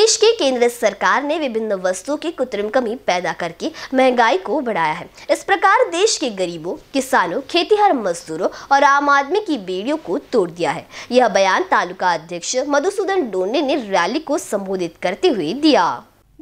देश की केंद्र सरकार ने विभिन्न वस्तुओं की कृत्रिम कमी पैदा करके महंगाई को बढ़ाया है इस प्रकार देश के गरीबों किसानों खेतीहर मजदूरों और आम आदमी की बेड़ियों को तोड़ दिया है यह बयान तालुका अध्यक्ष मधुसूदन डोने ने रैली को संबोधित करते हुए दिया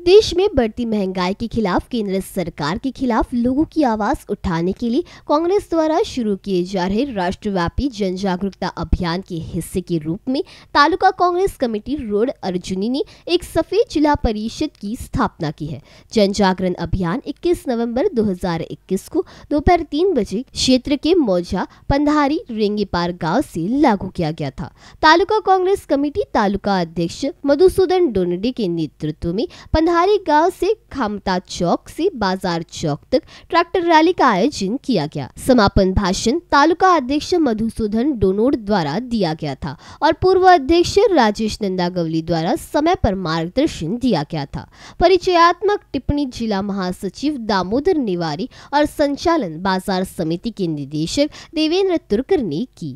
देश में बढ़ती महंगाई के खिलाफ केंद्र सरकार के खिलाफ लोगों की आवाज उठाने के लिए कांग्रेस द्वारा शुरू किए जा रहे राष्ट्रव्यापी जन जागरूकता अभियान के हिस्से के रूप में तालुका कांग्रेस कमेटी रोड अर्जुनी ने एक सफेद जिला परिषद की स्थापना की है जन जागरण अभियान 21 नवंबर 2021 को दोपहर तीन बजे क्षेत्र के मौजा पंधारी रेंगीपार गाँव से लागू किया गया था तालुका कांग्रेस कमेटी तालुका अध्यक्ष मधुसूदन डोनडे के नेतृत्व में पंधारी बिहारी गांव से खामता चौक से बाजार चौक तक ट्रैक्टर रैली का आयोजन किया गया समापन भाषण तालुका अध्यक्ष मधुसूदन डोनोड द्वारा दिया गया था और पूर्व अध्यक्ष राजेश नंदागवली द्वारा समय पर मार्गदर्शन दिया गया था परिचयात्मक टिप्पणी जिला महासचिव दामोदर निवारी और संचालन बाजार समिति के निदेशक देवेंद्र तुर्कर ने की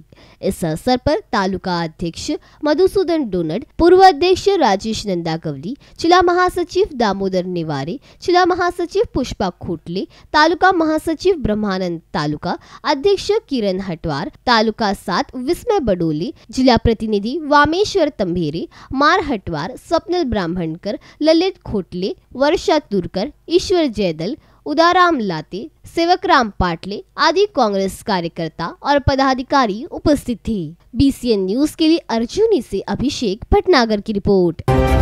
इस अवसर पर तालुका अध्यक्ष मधुसूदन डोनड पूर्व अध्यक्ष राजेश नंदागवली जिला महासचिव दामोदर निवारे जिला महासचिव पुष्पा खोटले तालुका महासचिव ब्रह्मानंद तालुका अध्यक्ष किरण हटवार तालुका सात विस्मय बडोले जिला प्रतिनिधि वामेश्वर तंभेरे मार हटवार स्वप्निल ब्राह्मणकर ललित खोटले वर्षा तुरकर ईश्वर जयदल उदाराम लाते सेवकराम पाटले आदि कांग्रेस कार्यकर्ता और पदाधिकारी उपस्थित थे बीसीएन न्यूज के लिए अर्जुनी से अभिषेक भटनागर की रिपोर्ट